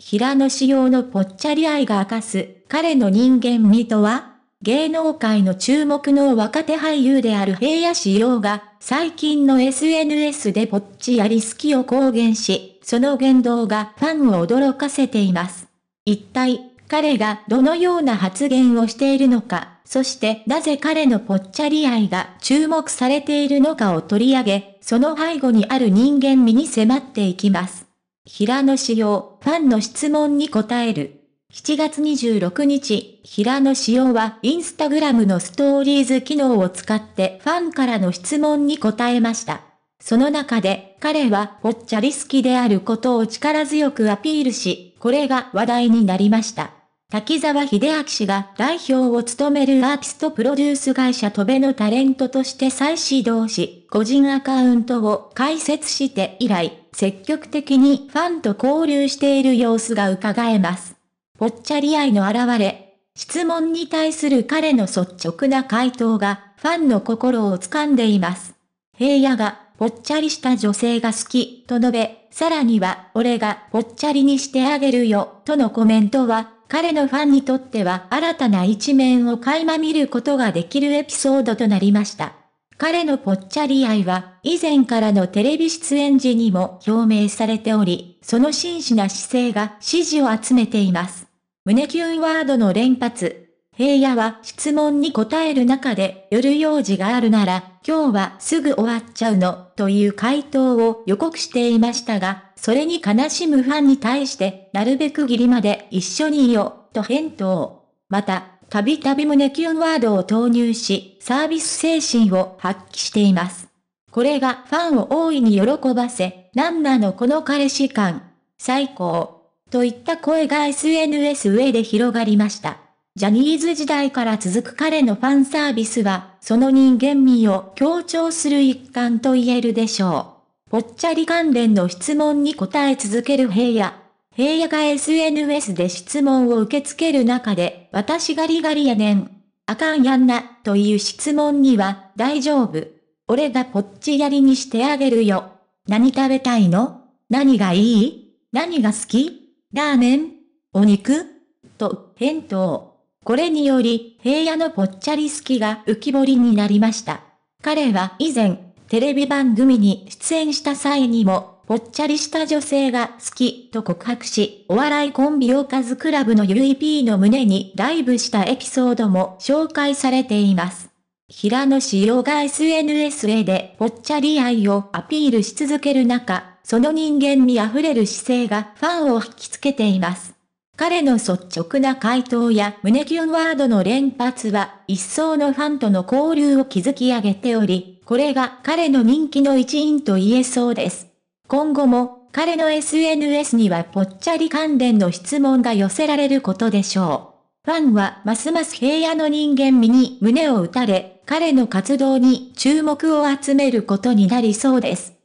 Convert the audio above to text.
平野紫耀のぽっちゃり愛が明かす彼の人間味とは芸能界の注目の若手俳優である平野紫耀が最近の SNS でぽっちやり好きを公言し、その言動がファンを驚かせています。一体、彼がどのような発言をしているのか、そしてなぜ彼のぽっちゃり愛が注目されているのかを取り上げ、その背後にある人間味に迫っていきます。平野紫耀、ファンの質問に答える。7月26日、平野紫耀はインスタグラムのストーリーズ機能を使ってファンからの質問に答えました。その中で、彼はぽっちゃり好きであることを力強くアピールし、これが話題になりました。滝沢秀明氏が代表を務めるアーティストプロデュース会社トベのタレントとして再始動し、個人アカウントを開設して以来、積極的にファンと交流している様子が伺えます。ぽっちゃり愛の現れ、質問に対する彼の率直な回答が、ファンの心を掴んでいます。平野が、ぽっちゃりした女性が好き、と述べ、さらには、俺がぽっちゃりにしてあげるよ、とのコメントは、彼のファンにとっては新たな一面を垣間見ることができるエピソードとなりました。彼のぽっちゃり愛は、以前からのテレビ出演時にも表明されており、その真摯な姿勢が支持を集めています。胸キュンワードの連発。平野は質問に答える中で、夜用事があるなら、今日はすぐ終わっちゃうの、という回答を予告していましたが、それに悲しむファンに対して、なるべくギリまで一緒にいよ、うと返答。また、たびたび胸キュンワードを投入し、サービス精神を発揮しています。これがファンを大いに喜ばせ、なんなのこの彼氏感。最高。といった声が SNS 上で広がりました。ジャニーズ時代から続く彼のファンサービスは、その人間味を強調する一環と言えるでしょう。ぽっちゃり関連の質問に答え続ける部屋。平野が SNS で質問を受け付ける中で、私ガリガリやねん。あかんやんな、という質問には、大丈夫。俺がぽっちやりにしてあげるよ。何食べたいの何がいい何が好きラーメンお肉と、返答。これにより、平野のぽっちゃり好きが浮き彫りになりました。彼は以前、テレビ番組に出演した際にも、ぽっちゃりした女性が好きと告白し、お笑いコンビオカズクラブの UEP の胸にダイブしたエピソードも紹介されています。平野紫耀が SNS へでぽっちゃり愛をアピールし続ける中、その人間味あふれる姿勢がファンを引きつけています。彼の率直な回答や胸キュンワードの連発は一層のファンとの交流を築き上げており、これが彼の人気の一因と言えそうです。今後も彼の SNS にはぽっちゃり関連の質問が寄せられることでしょう。ファンはますます平野の人間味に胸を打たれ、彼の活動に注目を集めることになりそうです。